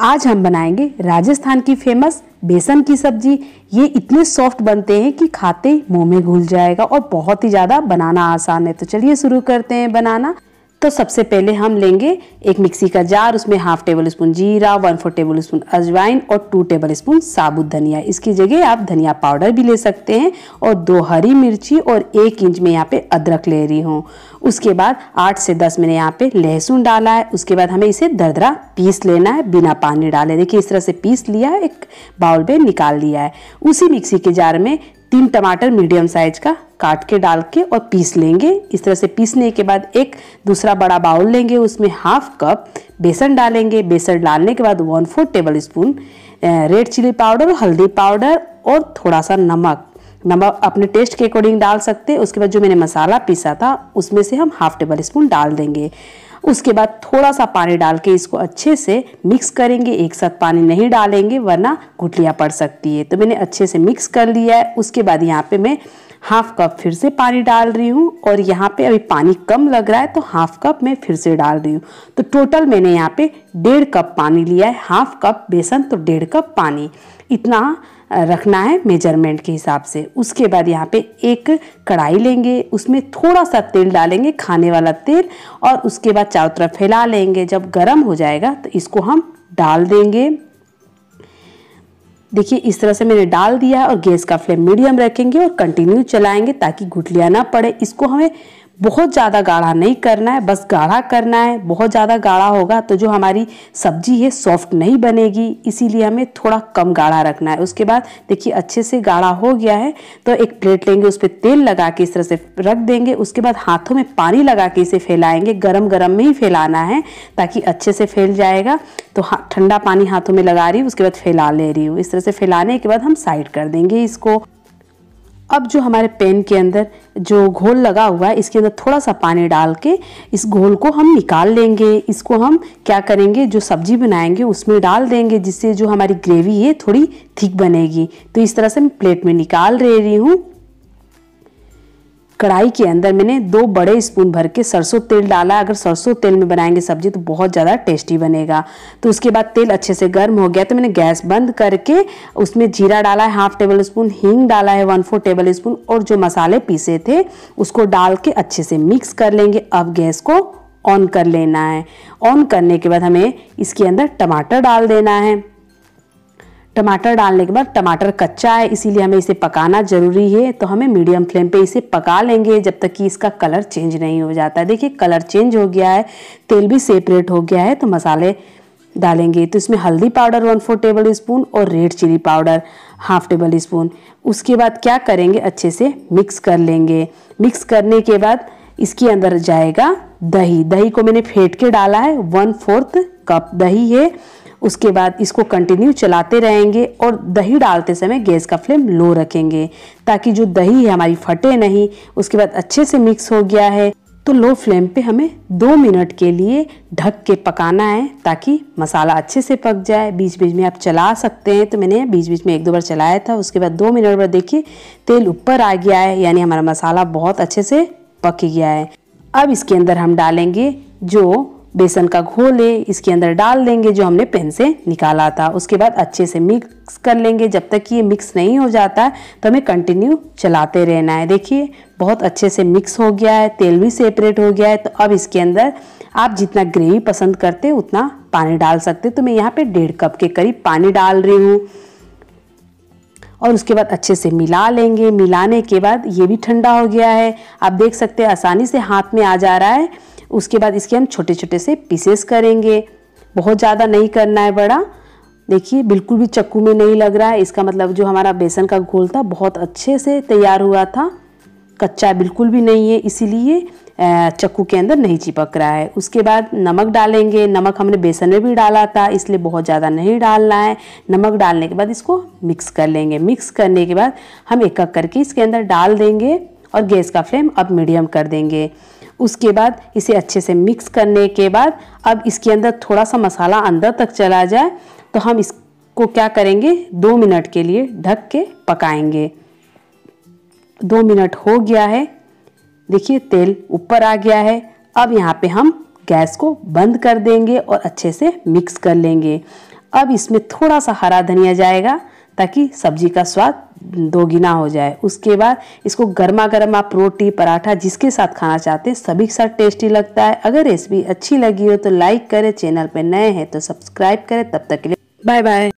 आज हम बनाएंगे राजस्थान की फेमस बेसन की सब्जी ये इतने सॉफ्ट बनते हैं कि खाते मुंह में घुल जाएगा और बहुत ही ज़्यादा बनाना आसान है तो चलिए शुरू करते हैं बनाना तो सबसे पहले हम लेंगे एक मिक्सी का जार उसमें हाफ टेबल स्पून जीरा वन फोर टेबल स्पून अजवाइन और टू टेबल स्पून साबुत धनिया इसकी जगह आप धनिया पाउडर भी ले सकते हैं और दो हरी मिर्ची और एक इंच में यहाँ पे अदरक ले रही हूँ उसके बाद आठ से दस मैंने यहाँ पे लहसुन डाला है उसके बाद हमें इसे दरदरा पीस लेना है बिना पानी डाले देखिए इस तरह से पीस लिया है एक बाउल में निकाल लिया है उसी मिक्सी के जार में तीन टमाटर मीडियम साइज का काट के डाल के और पीस लेंगे इस तरह से पीसने के बाद एक दूसरा बड़ा बाउल लेंगे उसमें हाफ कप बेसन डालेंगे बेसन डालने के बाद one four tablespoon red chilli powder हल्दी पाउडर और थोड़ा सा नमक नमक अपने टेस्ट के अकॉर्डिंग डाल सकते हैं उसके बाद जो मैंने मसाला पीसा था उसमें से हम हाफ टेबल स्पून डाल देंगे उसके बाद थोड़ा सा पानी डाल के इसको अच्छे से मिक्स करेंगे एक साथ पानी नहीं डालेंगे वरना घुटलियाँ पड़ सकती है तो मैंने अच्छे से मिक्स कर लिया है उसके बाद यहाँ पे मैं हाफ कप फिर से पानी डाल रही हूँ और यहाँ पे अभी पानी कम लग रहा है तो हाफ कप मैं फिर से डाल रही हूँ तो टोटल मैंने यहाँ पे डेढ़ कप पानी लिया है हाफ कप बेसन तो डेढ़ कप पानी इतना रखना है मेजरमेंट के हिसाब से उसके बाद यहाँ पे एक कढ़ाई लेंगे उसमें थोड़ा सा तेल डालेंगे खाने वाला तेल और उसके बाद चारों तरफ फैला लेंगे जब गर्म हो जाएगा तो इसको हम डाल देंगे देखिए इस तरह से मैंने डाल दिया और गैस का फ्लेम मीडियम रखेंगे और कंटिन्यू चलाएंगे ताकि गुटलिया ना पड़े इसको हमें बहुत ज़्यादा गाढ़ा नहीं करना है बस गाढ़ा करना है बहुत ज़्यादा गाढ़ा होगा तो जो हमारी सब्जी है सॉफ्ट नहीं बनेगी इसीलिए हमें थोड़ा कम गाढ़ा रखना है उसके बाद देखिए अच्छे से गाढ़ा हो गया है तो एक प्लेट लेंगे उस पर तेल लगा के इस तरह से रख देंगे उसके बाद हाथों में पानी लगा के इसे फैलाएंगे गर्म गर्म में ही फैलाना है ताकि अच्छे से फैल जाएगा तो ठंडा पानी हाथों में लगा रही हूँ उसके बाद फैला ले रही हूँ इस तरह से फैलाने के बाद हम साइड कर देंगे इसको अब जो हमारे पेन के अंदर जो घोल लगा हुआ है इसके अंदर थोड़ा सा पानी डाल के इस घोल को हम निकाल लेंगे इसको हम क्या करेंगे जो सब्जी बनाएंगे उसमें डाल देंगे जिससे जो हमारी ग्रेवी है थोड़ी थिक बनेगी तो इस तरह से मैं प्लेट में निकाल रही हूँ कढ़ाई के अंदर मैंने दो बड़े स्पून भर के सरसों तेल डाला अगर सरसों तेल में बनाएंगे सब्जी तो बहुत ज़्यादा टेस्टी बनेगा तो उसके बाद तेल अच्छे से गर्म हो गया तो मैंने गैस बंद करके उसमें जीरा डाला है हाफ टेबल स्पून हींग डाला है वन फोर टेबल स्पून और जो मसाले पीसे थे उसको डाल के अच्छे से मिक्स कर लेंगे अब गैस को ऑन कर लेना है ऑन करने के बाद हमें इसके अंदर टमाटर डाल देना है टमाटर डालने के बाद टमाटर कच्चा है इसीलिए हमें इसे पकाना जरूरी है तो हमें मीडियम फ्लेम पे इसे पका लेंगे जब तक कि इसका कलर चेंज नहीं हो जाता है देखिए कलर चेंज हो गया है तेल भी सेपरेट हो गया है तो मसाले डालेंगे तो इसमें हल्दी powder one four tablespoon और red chilli powder half tablespoon उसके बाद क्या करेंगे अच्छे से मिक्स कर लेंगे मिक्स करने के बाद इसके अंदर जाएगा दही दही को मैंने फेंट के डाला है वन फोर्थ कप दही है उसके बाद इसको कंटिन्यू चलाते रहेंगे और दही डालते समय गैस का फ्लेम लो रखेंगे ताकि जो दही है हमारी फटे नहीं उसके बाद अच्छे से मिक्स हो गया है तो लो फ्लेम पे हमें दो मिनट के लिए ढक के पकाना है ताकि मसाला अच्छे से पक जाए बीच बीच में आप चला सकते हैं तो मैंने बीच बीच में एक दो बार चलाया था उसके बाद दो मिनट बाद देखिए तेल ऊपर आ गया है यानी हमारा मसाला बहुत अच्छे से पक गया है अब इसके अंदर हम डालेंगे जो बेसन का है इसके अंदर डाल देंगे जो हमने पेन से निकाला था उसके बाद अच्छे से मिक्स कर लेंगे जब तक कि ये मिक्स नहीं हो जाता है तो हमें कंटिन्यू चलाते रहना है देखिए बहुत अच्छे से मिक्स हो गया है तेल भी सेपरेट हो गया है तो अब इसके अंदर आप जितना ग्रेवी पसंद करते उतना पानी डाल सकते तो मैं यहाँ पर डेढ़ कप के करीब पानी डाल रही हूँ और उसके बाद अच्छे से मिला लेंगे मिलाने के बाद ये भी ठंडा हो गया है आप देख सकते हैं आसानी से हाथ में आ जा रहा है उसके बाद इसके हम छोटे छोटे से पीसेस करेंगे बहुत ज़्यादा नहीं करना है बड़ा देखिए बिल्कुल भी चक्कू में नहीं लग रहा है इसका मतलब जो हमारा बेसन का घोल था बहुत अच्छे से तैयार हुआ था कच्चा बिल्कुल भी नहीं है इसीलिए चक्कू के अंदर नहीं चिपक रहा है उसके बाद नमक डालेंगे नमक हमने बेसन में भी डाला था इसलिए बहुत ज़्यादा नहीं डालना है नमक डालने के बाद इसको मिक्स कर लेंगे मिक्स करने के बाद हम एक एक करके इसके अंदर डाल देंगे और गैस का फ्लेम अब मीडियम कर देंगे उसके बाद इसे अच्छे से मिक्स करने के बाद अब इसके अंदर थोड़ा सा मसाला अंदर तक चला जाए तो हम इसको क्या करेंगे दो मिनट के लिए ढक के पकाएंगे दो मिनट हो गया है देखिए तेल ऊपर आ गया है अब यहाँ पे हम गैस को बंद कर देंगे और अच्छे से मिक्स कर लेंगे अब इसमें थोड़ा सा हरा धनिया जाएगा ताकि सब्जी का स्वाद दोगुना हो जाए उसके बाद इसको गर्मा गर्म आप रोटी पराठा जिसके साथ खाना चाहते हैं सभी के साथ टेस्टी लगता है अगर रेसिपी अच्छी लगी हो तो लाइक करें चैनल पर नए हैं तो सब्सक्राइब करें तब तक के लिए बाय बाय